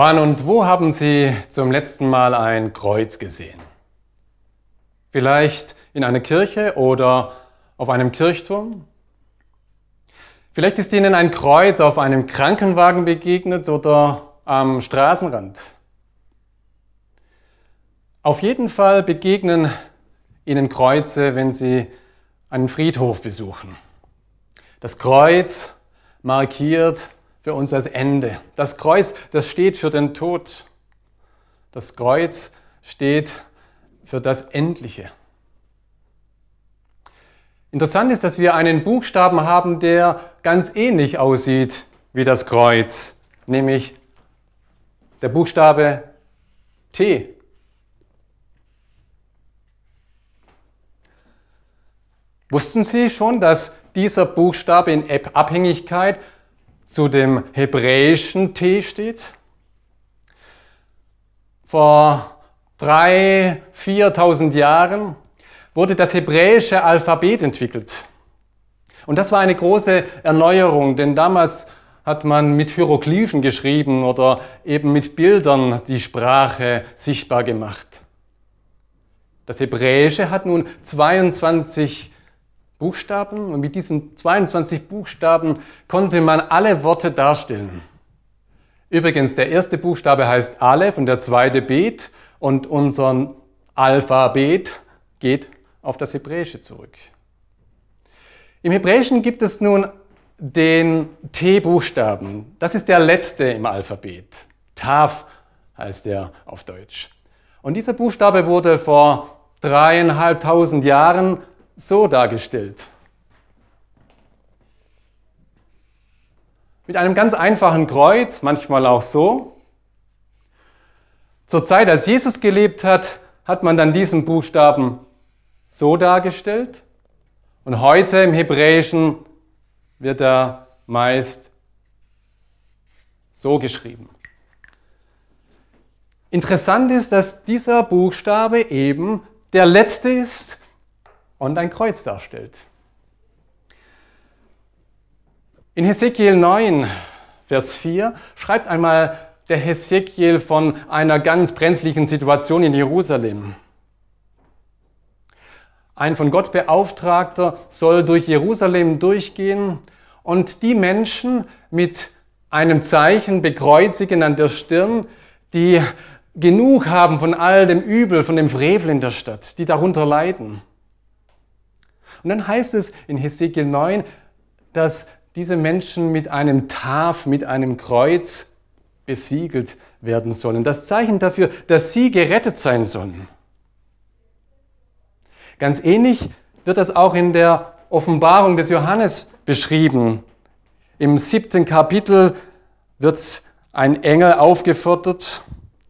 Wann und wo haben Sie zum letzten Mal ein Kreuz gesehen? Vielleicht in einer Kirche oder auf einem Kirchturm? Vielleicht ist Ihnen ein Kreuz auf einem Krankenwagen begegnet oder am Straßenrand. Auf jeden Fall begegnen Ihnen Kreuze, wenn Sie einen Friedhof besuchen. Das Kreuz markiert für uns das Ende. Das Kreuz, das steht für den Tod. Das Kreuz steht für das Endliche. Interessant ist, dass wir einen Buchstaben haben, der ganz ähnlich aussieht wie das Kreuz, nämlich der Buchstabe T. Wussten Sie schon, dass dieser Buchstabe in Abhängigkeit zu dem hebräischen T steht. Vor 3.000, 4.000 Jahren wurde das hebräische Alphabet entwickelt. Und das war eine große Erneuerung, denn damals hat man mit Hieroglyphen geschrieben oder eben mit Bildern die Sprache sichtbar gemacht. Das Hebräische hat nun 22 Buchstaben und mit diesen 22 Buchstaben konnte man alle Worte darstellen. Übrigens, der erste Buchstabe heißt Aleph und der zweite Bet und unser Alphabet geht auf das Hebräische zurück. Im Hebräischen gibt es nun den T-Buchstaben. Das ist der letzte im Alphabet. Taf heißt er auf Deutsch. Und dieser Buchstabe wurde vor dreieinhalbtausend Jahren so dargestellt. Mit einem ganz einfachen Kreuz, manchmal auch so. Zur Zeit, als Jesus gelebt hat, hat man dann diesen Buchstaben so dargestellt. Und heute im Hebräischen wird er meist so geschrieben. Interessant ist, dass dieser Buchstabe eben der letzte ist, und ein Kreuz darstellt. In Hesekiel 9, Vers 4 schreibt einmal der Hesekiel von einer ganz brenzlichen Situation in Jerusalem. Ein von Gott beauftragter soll durch Jerusalem durchgehen und die Menschen mit einem Zeichen bekreuzigen an der Stirn, die genug haben von all dem Übel, von dem Frevel in der Stadt, die darunter leiden. Und dann heißt es in Hesekiel 9, dass diese Menschen mit einem Taf, mit einem Kreuz besiegelt werden sollen. Das Zeichen dafür, dass sie gerettet sein sollen. Ganz ähnlich wird das auch in der Offenbarung des Johannes beschrieben. Im siebten Kapitel wird ein Engel aufgefordert,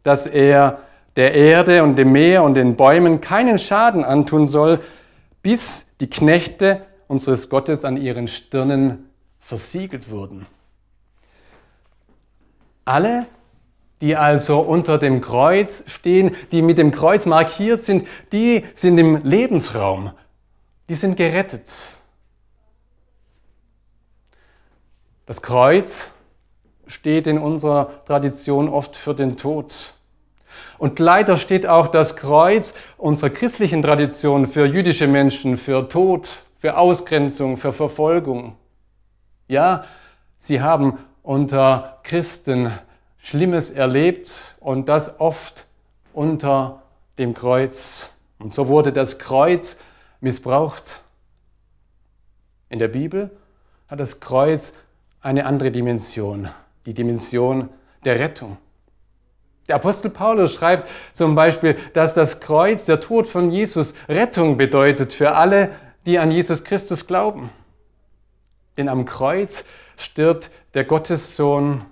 dass er der Erde und dem Meer und den Bäumen keinen Schaden antun soll, bis die Knechte unseres Gottes an ihren Stirnen versiegelt wurden. Alle, die also unter dem Kreuz stehen, die mit dem Kreuz markiert sind, die sind im Lebensraum, die sind gerettet. Das Kreuz steht in unserer Tradition oft für den Tod. Und leider steht auch das Kreuz unserer christlichen Tradition für jüdische Menschen, für Tod, für Ausgrenzung, für Verfolgung. Ja, sie haben unter Christen Schlimmes erlebt und das oft unter dem Kreuz. Und so wurde das Kreuz missbraucht. In der Bibel hat das Kreuz eine andere Dimension, die Dimension der Rettung. Der Apostel Paulus schreibt zum Beispiel, dass das Kreuz, der Tod von Jesus, Rettung bedeutet für alle, die an Jesus Christus glauben. Denn am Kreuz stirbt der Gottessohn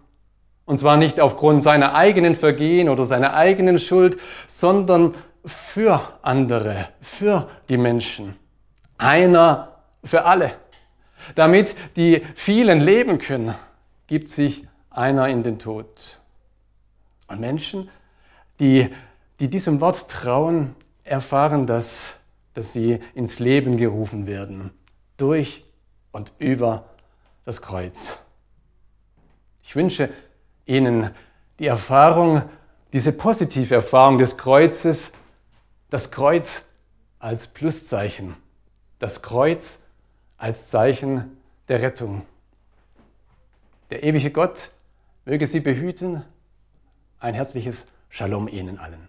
und zwar nicht aufgrund seiner eigenen Vergehen oder seiner eigenen Schuld, sondern für andere, für die Menschen. Einer für alle. Damit die vielen leben können, gibt sich einer in den Tod. Und Menschen, die, die diesem Wort trauen, erfahren, dass, dass sie ins Leben gerufen werden. Durch und über das Kreuz. Ich wünsche Ihnen die Erfahrung, diese positive Erfahrung des Kreuzes, das Kreuz als Pluszeichen, das Kreuz als Zeichen der Rettung. Der ewige Gott möge Sie behüten ein herzliches Shalom Ihnen allen.